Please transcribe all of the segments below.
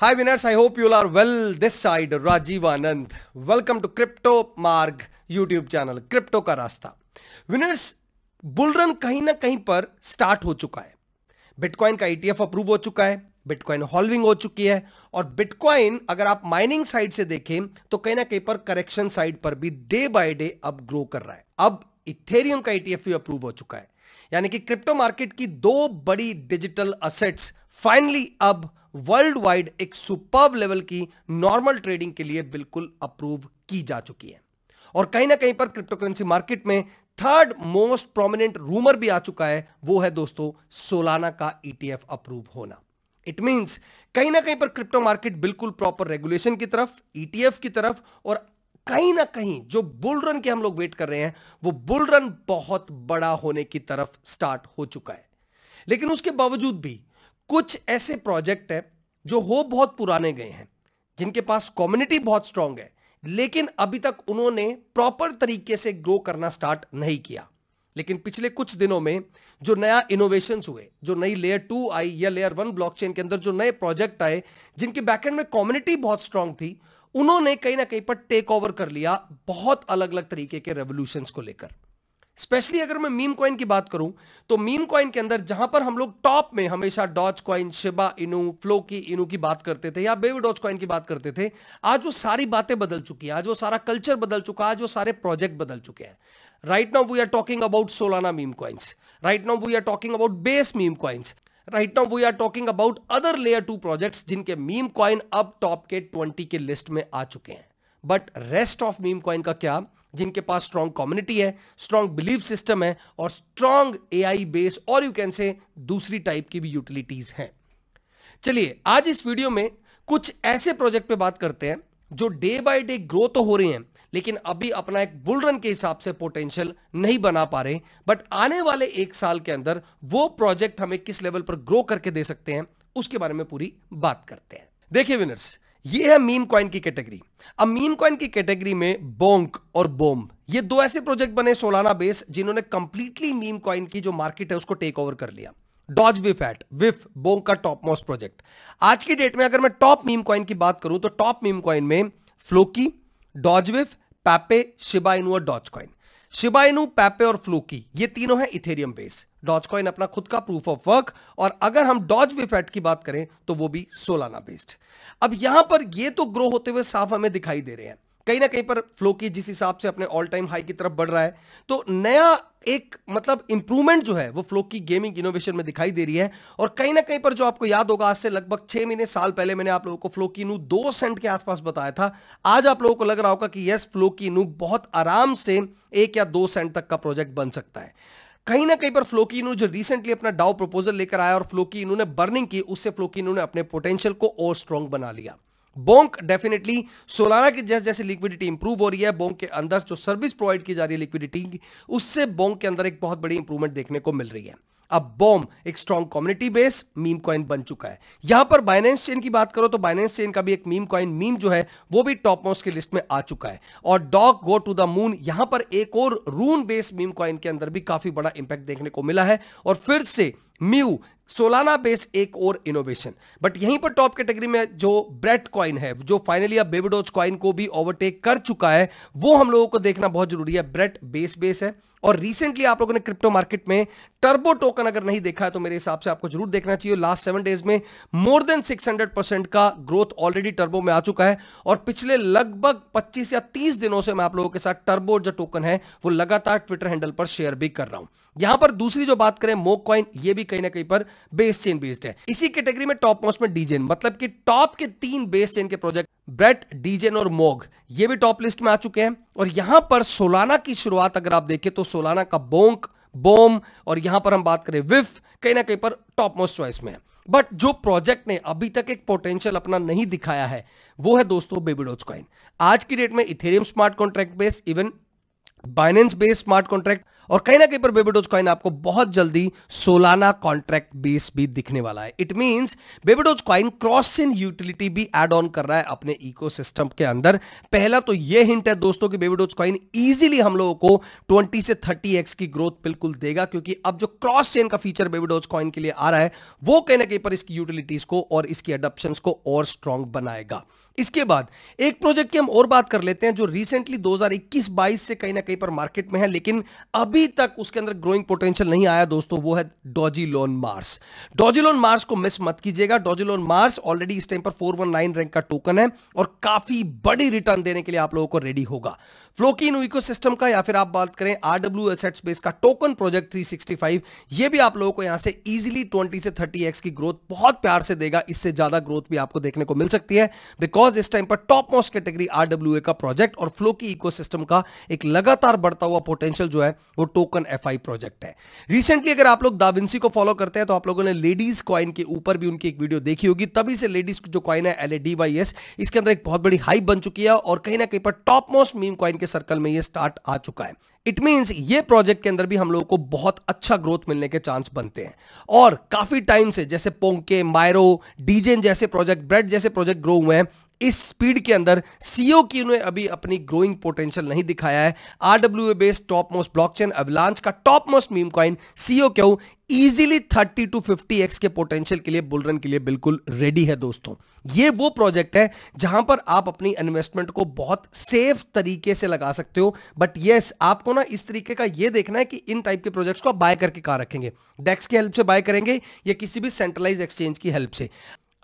Hi winners, I hope you all are well. This side Rajiv Anand. Welcome to Crypto Marg YouTube crypto का रास्ता winners bull कहीं ना कहीं पर start हो चुका है बिटकॉइन का ईटीएफ अप्रूव हो चुका है बिटकॉइन हॉल्विंग हो चुकी है और बिटकॉइन अगर आप माइनिंग साइड से देखें तो कहीं ना कहीं पर करेक्शन साइड पर भी डे बाय डे अब ग्रो कर रहा है अब इथेरियम का ईटीएफ भी अप्रूव हो चुका है यानी कि क्रिप्टो मार्केट की दो बड़ी डिजिटल असेट्स फाइनली अब वर्ल्ड वाइड एक सुपर लेवल की नॉर्मल ट्रेडिंग के लिए बिल्कुल अप्रूव की जा चुकी है और कहीं ना कहीं पर क्रिप्टोकरेंसी मार्केट में थर्ड मोस्ट प्रोमिनेंट रूमर भी आ चुका है वो है दोस्तों सोलाना का ईटीएफ e अप्रूव होना इट मींस कहीं ना कहीं पर क्रिप्टो मार्केट बिल्कुल प्रॉपर रेगुलेशन की तरफ ईटीएफ e की तरफ और कहीं ना कहीं जो बुल रन के हम लोग वेट कर रहे हैं वो बुल रन बहुत बड़ा होने की तरफ स्टार्ट हो चुका है लेकिन उसके बावजूद भी कुछ ऐसे प्रोजेक्ट है जो हो बहुत पुराने गए हैं जिनके पास कम्युनिटी बहुत स्ट्रांग है लेकिन अभी तक उन्होंने प्रॉपर तरीके से ग्रो करना स्टार्ट नहीं किया लेकिन पिछले कुछ दिनों में जो नया इनोवेशन हुए जो नई लेयर टू आई या लेयर वन ब्लॉकचेन के अंदर जो नए प्रोजेक्ट आए जिनके बैकहेंड में कम्युनिटी बहुत स्ट्रांग थी उन्होंने कहीं ना कहीं पर टेक ओवर कर लिया बहुत अलग अलग तरीके के रेवोल्यूशन को लेकर स्पेशली अगर मैं मीम कॉइन की बात करूं तो मीम कॉइन के अंदर जहां पर हम लोग टॉप में हमेशा डॉच कॉइन शिबा इनू फ्लो की इनू की बात करते थे या बेबी डॉच कॉइन की बात करते थे आज वो सारी बातें बदल चुकी हैं आज वो सारा कल्चर बदल चुका आज वो सारे प्रोजेक्ट बदल चुके हैं right now we are talking about Solana meme coins right now we are talking about base meme coins right now we are talking about other layer two projects जिनके मीम कॉइन अब top के twenty के list में आ चुके हैं but rest of meme coin का क्या जिनके पास स्ट्रांग कम्युनिटी है स्ट्रांग बिलीफ सिस्टम है और स्ट्रांग आई बेस और यू कैन से दूसरी टाइप की भी यूटिलिटीज हैं चलिए आज इस वीडियो में कुछ ऐसे प्रोजेक्ट पे बात करते हैं जो डे बाय डे ग्रो तो हो रहे हैं लेकिन अभी अपना एक बुल रन के हिसाब से पोटेंशियल नहीं बना पा रहे बट आने वाले एक साल के अंदर वो प्रोजेक्ट हमें किस लेवल पर ग्रो करके दे सकते हैं उसके बारे में पूरी बात करते हैं देखिए विनर्स ये है मीम कॉइन की कैटेगरी अब मीम कॉइन की कैटेगरी में बोंक और बोम ये दो ऐसे प्रोजेक्ट बने सोलाना बेस जिन्होंने कंप्लीटली मीम कॉइन की जो मार्केट है उसको टेक ओवर कर लिया doge wif hat wif Bonk का टॉप मोस्ट प्रोजेक्ट आज की डेट में अगर मैं टॉप मीम कॉइन की बात करूं तो टॉप मीम कॉइन में Floki doge wif Pepe Shiba Inu और डॉज कॉइन शिबाइनू पैपे और फ्लूकी ये तीनों है इथेरियम बेस डॉज कॉइन अपना खुद का प्रूफ ऑफ वर्क और अगर हम डॉज विफेट की बात करें तो वो भी सोलाना बेस्ड अब यहां पर ये तो ग्रो होते हुए साफ हमें दिखाई दे रहे हैं कहीं ना कहीं पर फ्लो की जिस हिसाब से अपने ऑल टाइम हाई की तरफ बढ़ रहा है तो नया एक मतलब इंप्रूवमेंट जो है वो फ्लो की गेमिंग इनोवेशन में दिखाई दे रही है और कहीं ना कहीं पर जो आपको याद होगा आज से लगभग छह महीने साल पहले मैंने आप लोगों को फ्लो की नू दो सेंट के आसपास बताया था आज आप लोगों को लग रहा होगा कि यस फ्लो की नू बहुत आराम से एक या दो सेंट तक का प्रोजेक्ट बन सकता है कहीं ना कहीं पर इनू जो रिसेंटली अपना डाउ प्रपोजल लेकर आया और फ्लोकी ने बर्निंग की उससे फ्लोकी ने अपने पोटेंशियल को और स्ट्रॉन्ग बना लिया बोंक डेफिनेटली सोलाना की जैसे जैसे लिक्विडिटी इंप्रूव हो रही है बोंक के अंदर जो सर्विस प्रोवाइड की जा रही है लिक्विडिटी उससे बोंक के अंदर एक बहुत बड़ी इंप्रूवमेंट देखने को मिल रही है अब बोम एक strong community base meme coin बन चुका है यहां पर बाइनेंस चेन की बात करो तो बाइनेंस चेन का भी एक मीम कॉइन मीम जो है वो भी टॉप मोस्ट की लिस्ट में आ चुका है और dog go to the moon यहां पर एक और रून बेस मीम कॉइन के अंदर भी काफी बड़ा इंपैक्ट देखने को मिला है और फिर से म्यू सोलाना बेस एक और इनोवेशन बट यहीं पर टॉप कैटेगरी में जो ब्रेट कॉइन है जो फाइनली अब बेबीडोज कॉइन को भी ओवरटेक कर चुका है वो हम लोगों को देखना बहुत जरूरी है ब्रेट बेस बेस है और रिसेंटली आप लोगों ने क्रिप्टो मार्केट में टर्बो टोकन अगर नहीं देखा है तो मेरे हिसाब से आपको जरूर देखना चाहिए लास्ट सेवन डेज में more than six hundred percent का ग्रोथ ऑलरेडी टर्बो में आ चुका है और पिछले लगभग पच्चीस या तीस दिनों से मैं आप लोगों के साथ टर्बो जो टोकन है वो लगातार ट्विटर हैंडल पर शेयर भी कर रहा हूं यहां पर दूसरी जो बात करें मोक कॉइन ये भी भी कहीं ना कहीं पर बेस चेन बेस्ड है इसी कैटेगरी में टॉप मोस्ट में डीजेन मतलब कि टॉप के तीन बेस चेन के प्रोजेक्ट ब्रेट डीजेन और मोग ये भी टॉप लिस्ट में आ चुके हैं और यहां पर सोलाना की शुरुआत अगर आप देखें तो सोलाना का बोंक बोम और यहां पर हम बात करें विफ कहीं ना कहीं पर टॉप मोस्ट चॉइस में है बट जो प्रोजेक्ट ने अभी तक एक पोटेंशियल अपना नहीं दिखाया है वो है दोस्तों बेबीडोज कॉइन आज की डेट में Ethereum smart contract based even Binance based smart contract और कहीं ना कहीं पर बेबेडोज कॉइन आपको बहुत जल्दी सोलाना कॉन्ट्रैक्ट बेस भी दिखने वाला है it means baby doge coin cross in utility भी एड ऑन कर रहा है अपने इकोसिस्टम के अंदर पहला तो यह हिंट है दोस्तों कि बेबीडोज कॉइन इजीली हम लोगों को 20 से 30x की ग्रोथ बिल्कुल देगा क्योंकि अब जो क्रॉस चेन का फीचर बेबीडोज कॉइन के लिए आ रहा है वो कहीं ना कहीं पर इसकी यूटिलिटीज को और इसकी एडोप्शन को और स्ट्रांग बनाएगा इसके बाद एक प्रोजेक्ट की हम और बात कर लेते हैं जो रिसेंटली 2021-22 से कहीं ना कहीं पर मार्केट में है लेकिन अब अभी तक उसके अंदर ग्रोइंग पोटेंशियल नहीं आया दोस्तों वो है डॉजिलोन मार्स डॉजिलोन मार्स को मिस मत कीजिएगा डॉजिलोन मार्स ऑलरेडी इस टाइम पर 419 रैंक का टोकन है और काफी बड़ी रिटर्न देने के लिए आप लोगों को रेडी होगा फ्लोकिन इकोसिस्टम का या फिर आप बात करें आरडब्ल्यू एसेट स्पेस का टोकन प्रोजेक्ट थ्री ये भी आप लोगों को यहां से इजिली ट्वेंटी से थर्टी की ग्रोथ बहुत प्यार से देगा इससे ज्यादा ग्रोथ भी आपको देखने को मिल सकती है बिकॉज इस टाइम पर टॉप मोस्ट कैटेगरी आरडब्ल्यू का प्रोजेक्ट और फ्लोकी इको का एक लगातार बढ़ता हुआ पोटेंशियल जो है वो टोकन एफ प्रोजेक्ट है रिसेंटली अगर आप लोग दाविंसी को फॉलो करते हैं तो आप लोगों ने लेडीज क्वाइन के ऊपर भी उनकी एक वीडियो देखी होगी तभी से लेडीज जो क्वाइन है एल इसके अंदर एक बहुत बड़ी हाइप बन चुकी है और कहीं ना कहीं पर टॉप मोस्ट मीम क्वाइन के सर्कल में यह स्टार्ट आ चुका है इट मीन्स ये प्रोजेक्ट के अंदर भी हम लोगों को बहुत अच्छा ग्रोथ मिलने के चांस बनते हैं और काफी टाइम से जैसे पोंके मायरो डीजेन जैसे प्रोजेक्ट ब्रेड जैसे प्रोजेक्ट ग्रो हुए हैं इस स्पीड के अंदर सीओ की उन्हें अभी अपनी ग्रोइंग पोटेंशियल नहीं दिखाया है RWA based top most blockchain Avalanche का top most meme coin C O Q easily 30 to X के पोटेंशियल के लिए बुलरन के लिए बिल्कुल रेडी है दोस्तों ये वो प्रोजेक्ट है जहां पर आप अपनी इन्वेस्टमेंट को बहुत सेफ तरीके से लगा सकते हो बट yes, आपको ना इस तरीके का ये देखना है कि इन टाइप के प्रोजेक्ट्स को आप बाय करके कहा रखेंगे डेक्स की हेल्प से बाय करेंगे या किसी भी सेंट्रलाइज एक्सचेंज की हेल्प से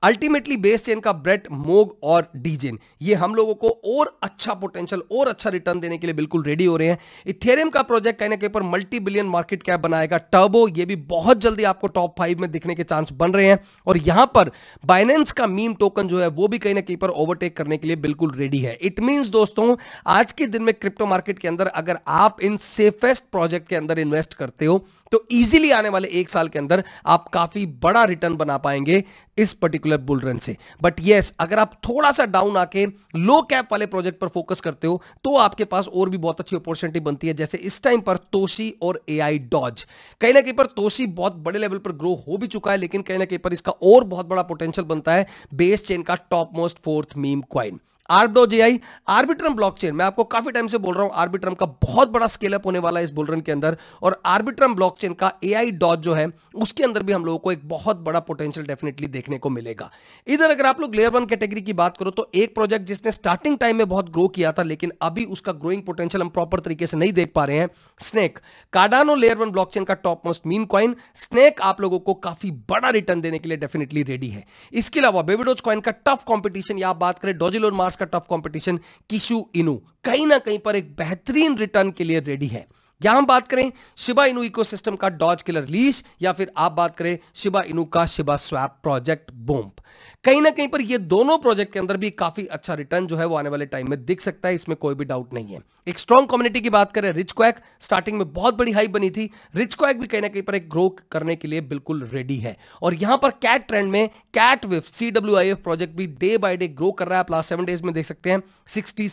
अल्टीमेटली बेस चेन का ब्रेट मोग और डीजेन ये हम लोगों को और अच्छा पोटेंशियल और अच्छा रिटर्न देने के लिए बिल्कुल रेडी हो रहे हैं इथेरियम का प्रोजेक्ट कहीं ना कहीं पर मल्टी बिलियन मार्केट कैप बनाएगा टर्बो ये भी बहुत जल्दी आपको टॉप फाइव में दिखने के चांस बन रहे हैं और यहां पर बाइनेंस का मीम टोकन जो है वो भी कहीं ना कहीं पर ओवरटेक करने के लिए बिल्कुल रेडी है इट मीन्स दोस्तों आज के दिन में क्रिप्टो मार्केट के अंदर अगर आप इन सेफेस्ट प्रोजेक्ट के अंदर इन्वेस्ट करते हो तो इजीली आने वाले एक साल के अंदर आप काफी बड़ा रिटर्न बना पाएंगे इस पर्टिकुलर बुल रन से बट यस अगर आप थोड़ा सा डाउन आके लो कैप वाले प्रोजेक्ट पर फोकस करते हो तो आपके पास और भी बहुत अच्छी अपॉर्चुनिटी बनती है जैसे इस टाइम पर तोशी और एआई डॉज कहीं ना कहीं पर तोशी बहुत बड़े लेवल पर ग्रो हो भी चुका है लेकिन कहीं ना कहीं पर इसका और बहुत बड़ा पोटेंशियल बनता है बेस चेन का top most fourth meme coin आर्कडो जेआई आर्बिट्रम चेन मैं आपको काफी टाइम से बोल रहा हूं आर्बिट्रम का बहुत बड़ा स्केल अप होने वाला है इस बुलरन के अंदर और आर्बिट्रम ब्लॉक चेन का ए आई डॉट जो है उसके अंदर भी हम लोगों को एक बहुत बड़ा पोटेंशियल डेफिनेटली देखने को मिलेगा इधर अगर आप लोग लेयर वन कैटेगरी की बात करो तो एक प्रोजेक्ट जिसने स्टार्टिंग टाइम में बहुत ग्रो किया था लेकिन अभी उसका ग्रोइंग पोटेंशियल हम प्रॉपर तरीके से नहीं देख पा रहे हैं Snek Cardano layer one block chain का top most meme coin Snek आप लोगों को काफी बड़ा रिटर्न देने के लिए डेफिनेटली रेडी है इसके अलावा बेबीडोज कॉइन का टफ कॉम्पिटिशन या बात करें डोजिलोन मार्स का टफ कंपटीशन किशु इनू कहीं ना कहीं पर एक बेहतरीन रिटर्न के लिए रेडी है या हम बात करें शिबा इनू इकोसिस्टम का डॉज किलर लीश या फिर आप बात करें शिबा इनू का शिबा स्वैप प्रोजेक्ट बोम्प कहीं ना कहीं पर ये दोनों प्रोजेक्ट के अंदर भी काफी अच्छा रिटर्न जो है वो आने वाले टाइम में दिख सकता है इसमें कोई भी डाउट नहीं है एक स्ट्रॉन्ग कम्युनिटी की बात करें रिच क्वैक स्टार्टिंग में बहुत बड़ी हाइप बनी थी रिच क्वैक भी कहीं ना कहीं पर एक ग्रो करने के लिए बिल्कुल रेडी है और यहां पर कैट ट्रेंड में कैट विफ सी प्रोजेक्ट भी डे बाय डे ग्रो कर रहा है आप लास्ट सेवन डेज में देख सकते हैं सिक्सटी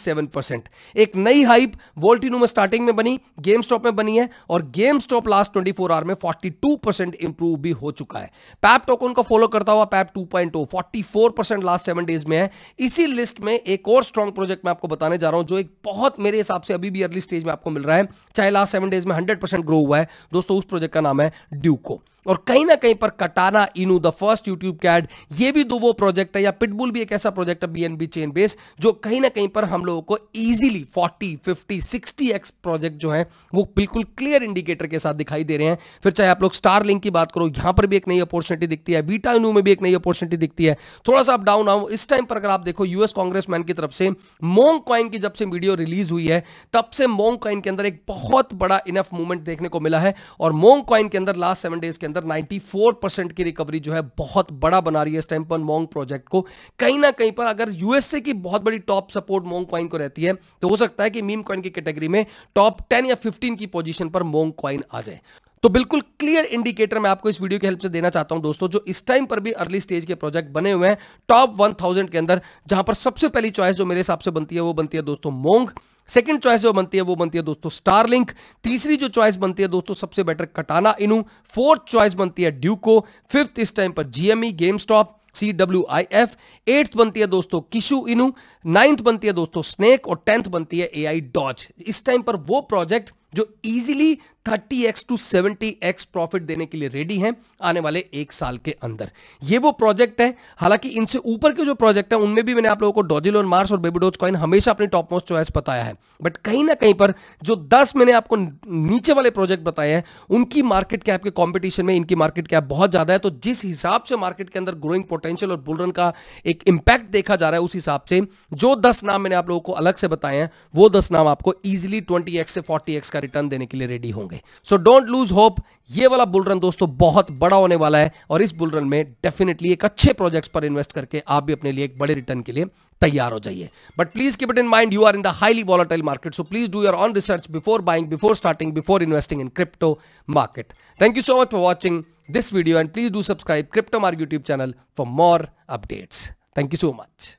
एक नई हाइप वोल्टिनू में स्टार्टिंग में बनी गेम स्टॉप स्टॉप में बनी है और गेम स्टॉप लास्ट 24 आवर में 42 परसेंट इंप्रूव भी हो चुका है पैप टोकन को फॉलो करता हुआ पैप 2.0 44 परसेंट लास्ट सेवन डेज में है इसी लिस्ट में एक और स्ट्रॉन्ग प्रोजेक्ट मैं आपको बताने जा रहा हूं जो एक बहुत मेरे हिसाब से अभी भी अर्ली स्टेज में आपको मिल रहा है चाहे लास्ट सेवन डेज में हंड्रेड ग्रो हुआ है दोस्तों उस प्रोजेक्ट का नाम है ड्यूको और कहीं ना कहीं पर कटाना इनू द फर्स्ट यूट्यूब कैड ये भी दो वो प्रोजेक्ट है या पिटबुल भी एक ऐसा प्रोजेक्ट है बीएनबी चेन बेस जो कहीं ना कहीं पर हम लोगों को इजीली 40 50 60 एक्स प्रोजेक्ट जो है वो बिल्कुल क्लियर इंडिकेटर के साथ दिखाई दे रहे हैं फिर चाहे आप लोग स्टार लिंक की बात करो यहां पर भी एक नई अपॉर्चुनिटी दिखती है बीटा इनू में भी एक नई अपॉर्चुनिटी दिखती है थोड़ा सा आप डाउन आओ इस टाइम पर अगर आप देखो यूएस कांग्रेस की तरफ से मोंग कॉइन की जब से वीडियो रिलीज हुई है तब से मोंग कॉइन के अंदर एक बहुत बड़ा इनफ मूवमेंट देखने को मिला है और मोंग कॉइन के अंदर लास्ट सेवन डेज के अंदर नाइनटी की रिकवरी जो है बहुत बड़ा बना रही है इस टाइम पर मोंग प्रोजेक्ट को कहीं ना कहीं पर अगर यूएसए की बहुत बड़ी टॉप सपोर्ट मोंग कॉइन को रहती है तो हो सकता है कि मीम कॉइन की कैटेगरी में टॉप टेन या फिफ्टीन की पोजीशन पर मोंग क्वाइन आ जाए तो बिल्कुल क्लियर इंडिकेटर मैं आपको इस वीडियो की हेल्प से देना चाहता हूं दोस्तों जो इस टाइम पर भी अर्ली स्टेज के प्रोजेक्ट बने हुए हैं टॉप 1000 के अंदर जहां पर सबसे पहली चॉइस जो मेरे हिसाब से बनती है वो बनती है दोस्तों मोंग सेकंड चॉइस जो बनती है वो बनती है दोस्तों स्टारलिंक तीसरी जो चॉइस बनती है दोस्तों सबसे बेटर कटाना इनू फोर्थ चॉइस बनती है ड्यूको फिफ्थ इस टाइम पर GME GameStop C W I F eighth बनती है दोस्तों किशु इनू नाइन्थ बनती है दोस्तों स्नेक और टेंथ बनती है ए आई डॉज इस टाइम पर वो प्रोजेक्ट जो easily 30x to 70x profit देने के लिए रेडी हैं आने वाले एक साल के अंदर ये वो प्रोजेक्ट है हालांकि इनसे ऊपर के जो प्रोजेक्ट है उनमें भी मैंने आप लोगों को डॉजिल और मार्स और बेबीडोज कॉइन हमेशा अपनी टॉप मोस्ट चॉइस बताया है बट कहीं ना कहीं पर जो दस मैंने आपको नीचे वाले प्रोजेक्ट बताए हैं उनकी मार्केट कैप के कंपटीशन में इनकी मार्केट कैप बहुत ज्यादा है तो जिस हिसाब से मार्केट के अंदर ग्रोइंग पोटेंशियल और बुलरन का एक इंपैक्ट देखा जा रहा है उस हिसाब से जो दस नाम मैंने आप लोगों को अलग से बताए हैं वो दस नाम आपको ईजिली ट्वेंटी से फोर्टी का रिटर्न देने के लिए रेडी होंगे सो डोंट लूज होप ये वाला बुलरन दोस्तों बहुत बड़ा होने वाला है और इस बुलरन में डेफिनेटली एक अच्छे प्रोजेक्ट्स पर इन्वेस्ट करके आप भी अपने लिए एक बड़े रिटर्न के लिए तैयार हो जाइए but please keep it in mind you are in the highly volatile market so please do your own research before buying before starting before investing in crypto market thank you so much for watching this video and please do subscribe Crypto Mark YouTube channel for more updates thank you so much